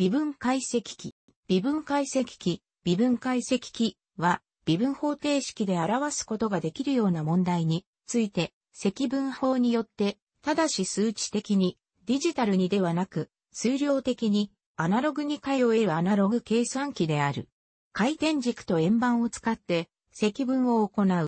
微分解析器、微分解析器、微分解析器は、微分方程式で表すことができるような問題について、積分法によって、ただし数値的に、ディジタルにではなく、数量的に、アナログに通えるアナログ計算機である。回転軸と円盤を使って、積分を行う。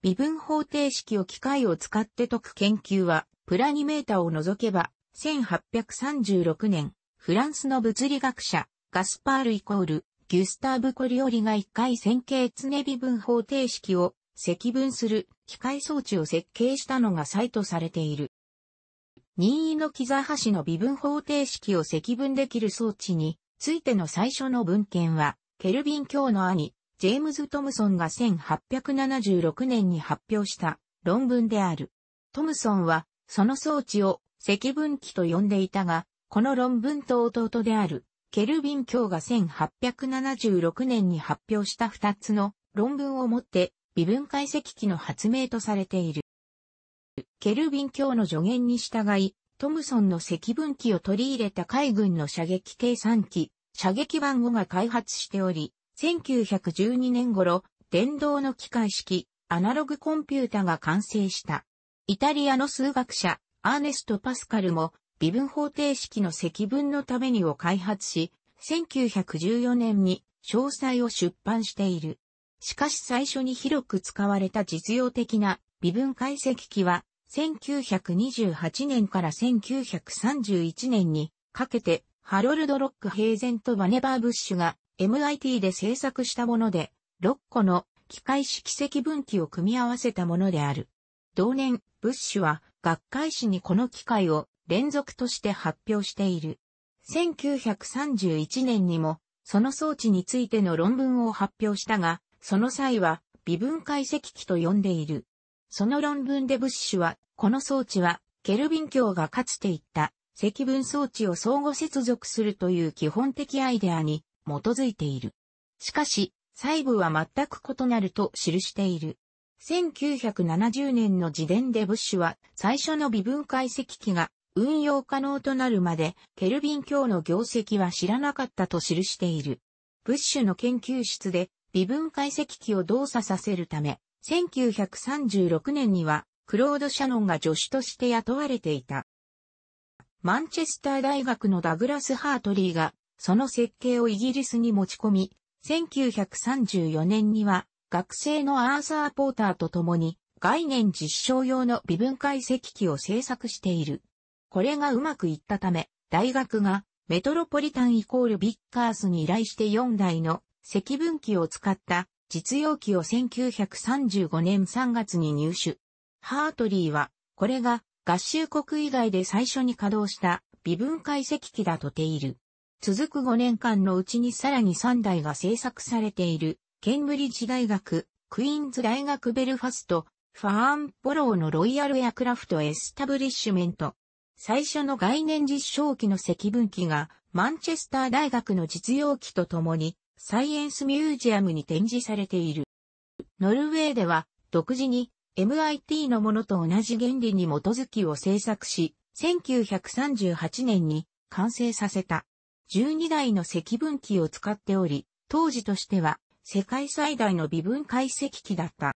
微分方程式を機械を使って解く研究は、プラニメータを除けば、1836年、フランスの物理学者、ガスパールイコール、ギュスターブ・コリオリが一回線形常微分方程式を積分する機械装置を設計したのがサイトされている。任意のキザハシの微分方程式を積分できる装置についての最初の文献は、ケルビン教の兄、ジェームズ・トムソンが1876年に発表した論文である。トムソンは、その装置を積分器と呼んでいたが、この論文と弟である、ケルビン教が1876年に発表した2つの論文をもって、微分解析機の発明とされている。ケルビン教の助言に従い、トムソンの積分機を取り入れた海軍の射撃計算機、射撃番号が開発しており、1912年頃、電動の機械式、アナログコンピュータが完成した。イタリアの数学者、アーネスト・パスカルも、微分方程式の積分のためにを開発し、1914年に詳細を出版している。しかし最初に広く使われた実用的な微分解析機は、1928年から1931年にかけて、ハロルド・ロック・ヘイゼンとバネバー・ブッシュが MIT で制作したもので、6個の機械式積分機を組み合わせたものである。同年、ブッシュは学会誌にこの機械を連続として発表している。1931年にも、その装置についての論文を発表したが、その際は、微分解析機と呼んでいる。その論文でブッシュは、この装置は、ケルビン教がかつて言った積分装置を相互接続するという基本的アイデアに基づいている。しかし、細部は全く異なると記している。1970年の自伝でブッシュは最初の微分解析機が運用可能となるまで、ケルビン教の業績は知らなかったと記している。ブッシュの研究室で微分解析機を動作させるため、1936年にはクロード・シャノンが助手として雇われていた。マンチェスター大学のダグラス・ハートリーがその設計をイギリスに持ち込み、1934年には学生のアーサー・ポーターと共に概念実証用の微分解析機を制作している。これがうまくいったため、大学がメトロポリタンイコールビッカースに依頼して4台の積分機を使った実用機を1935年3月に入手。ハートリーは、これが合衆国以外で最初に稼働した微分解析機だとている。続く5年間のうちにさらに3台が製作されている、ケンブリッジ大学、クイーンズ大学ベルファスト、ファーンポローのロイヤルエアクラフトエスタブリッシュメント、最初の概念実証機の積分機が、マンチェスター大学の実用機とともに、サイエンスミュージアムに展示されている。ノルウェーでは、独自に MIT のものと同じ原理に基づきを制作し、1938年に完成させた。12台の積分機を使っており、当時としては世界最大の微分解析機だった。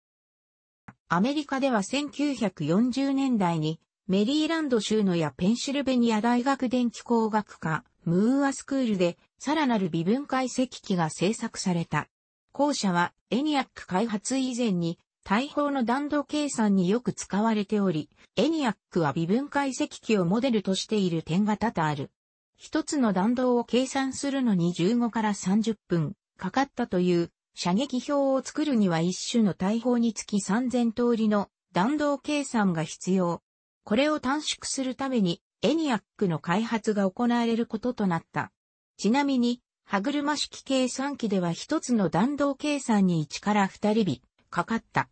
アメリカでは1940年代にメリーランド州のやペンシルベニア大学電気工学科、ムーアスクールで、さらなる微分解析機が製作された。後者は、エニアック開発以前に、大砲の弾道計算によく使われており、エニアックは微分解析機をモデルとしている点が多々ある。一つの弾道を計算するのに15から30分かかったという射撃表を作るには一種の大砲につき3000通りの弾道計算が必要これを短縮するために、エニアックの開発が行われることとなった。ちなみに、歯車式計算機では一つの弾道計算に1から2人日かかった。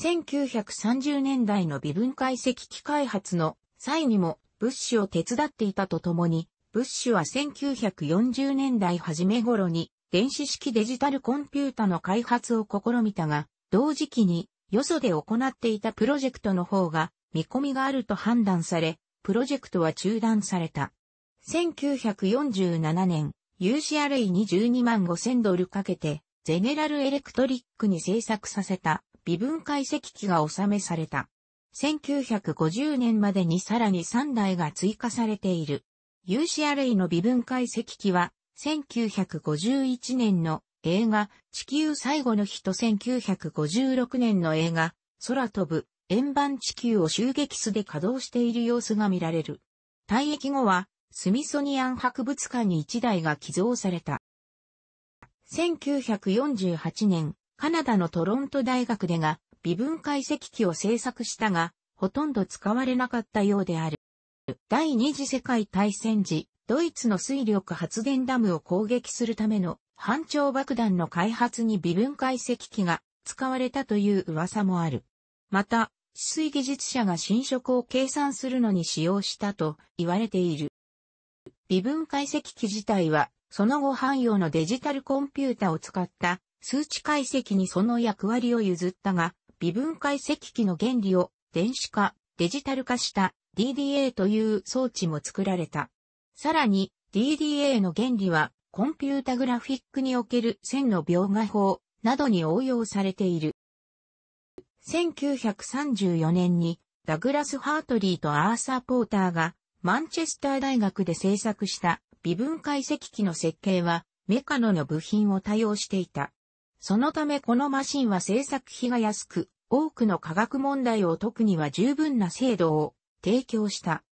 1930年代の微分解析機開発の際にもブッシュを手伝っていたとともに、ブッシュは1940年代初め頃に電子式デジタルコンピュータの開発を試みたが、同時期によそで行っていたプロジェクトの方が見込みがあると判断され、プロジェクトは中断された。1947年、u c r a に12万5000ドルかけて、ゼネラルエレクトリックに制作させた微分解析機が収めされた。1950年までにさらに3台が追加されている。u c r a の微分解析機は、1951年の映画、地球最後の日と1956年の映画、空飛ぶ、円盤地球を襲撃巣で稼働している様子が見られる。退役後は、スミソニアン博物館に1台が寄贈された。1948年、カナダのトロント大学でが微分解析機を製作したが、ほとんど使われなかったようである。第二次世界大戦時、ドイツの水力発電ダムを攻撃するための反長爆弾の開発に微分解析機が使われたという噂もある。また、治水技術者が侵食を計算するのに使用したと言われている。微分解析機自体は、その後汎用のデジタルコンピュータを使った数値解析にその役割を譲ったが、微分解析機の原理を電子化、デジタル化した DDA という装置も作られた。さらに DDA の原理はコンピュータグラフィックにおける線の描画法などに応用されている。1934年にダグラス・ハートリーとアーサー・ポーターがマンチェスター大学で制作した微分解析機の設計はメカノの部品を多用していた。そのためこのマシンは製作費が安く、多くの科学問題を解くには十分な精度を提供した。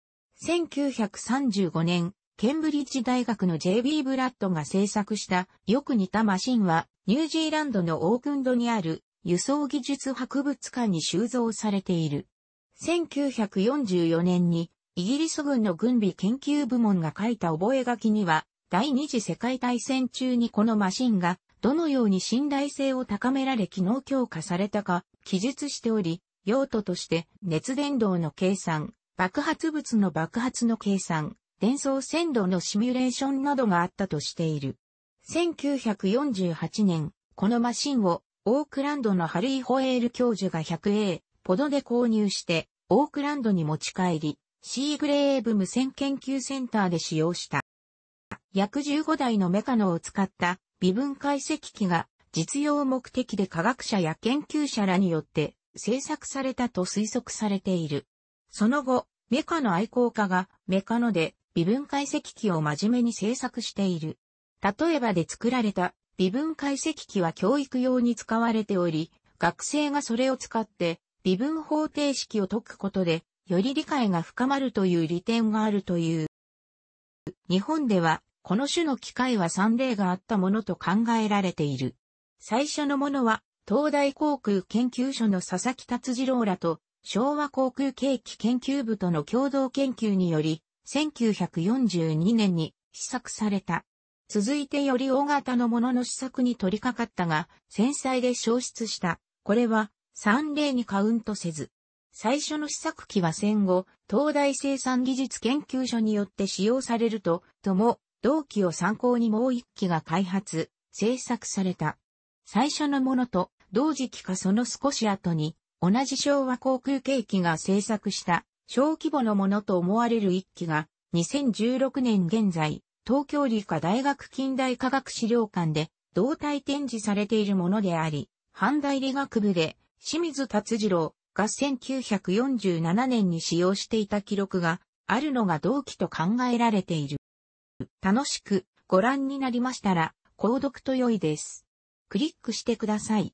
1935年、ケンブリッジ大学の J.B. ブラッドが制作したよく似たマシンはニュージーランドのオークンドにある輸送技術博物館に収蔵されている。1944年にイギリス軍の軍備研究部門が書いた覚書には、第二次世界大戦中にこのマシンがどのように信頼性を高められ機能強化されたか記述しており、用途として熱伝導の計算、爆発物の爆発の計算、伝送線路のシミュレーションなどがあったとしている。1948年、このマシンをオークランドのハリー・ホエール教授が 100A、ポドで購入して、オークランドに持ち帰り、シーグレーブ無線研究センターで使用した。約15台のメカノを使った微分解析機が実用目的で科学者や研究者らによって制作されたと推測されている。その後、メカノ愛好家がメカノで微分解析機を真面目に制作している。例えばで作られた微分解析器は教育用に使われており、学生がそれを使って微分方程式を解くことで、より理解が深まるという利点があるという。日本では、この種の機械は3例があったものと考えられている。最初のものは、東大航空研究所の佐々木達次郎らと、昭和航空景気研究部との共同研究により、1942年に試作された続いてより大型のものの試作に取り掛かったが、繊細で消失した。これは、3例にカウントせず。最初の試作機は戦後、東大生産技術研究所によって使用されると、とも、同期を参考にもう一機が開発、製作された。最初のものと、同時期かその少し後に、同じ昭和航空景気が製作した、小規模のものと思われる一機が、2016年現在、東京理科大学近代科学資料館で同体展示されているものであり、半大理学部で清水達次郎が1947年に使用していた記録があるのが同期と考えられている。楽しくご覧になりましたら、購読と良いです。クリックしてください。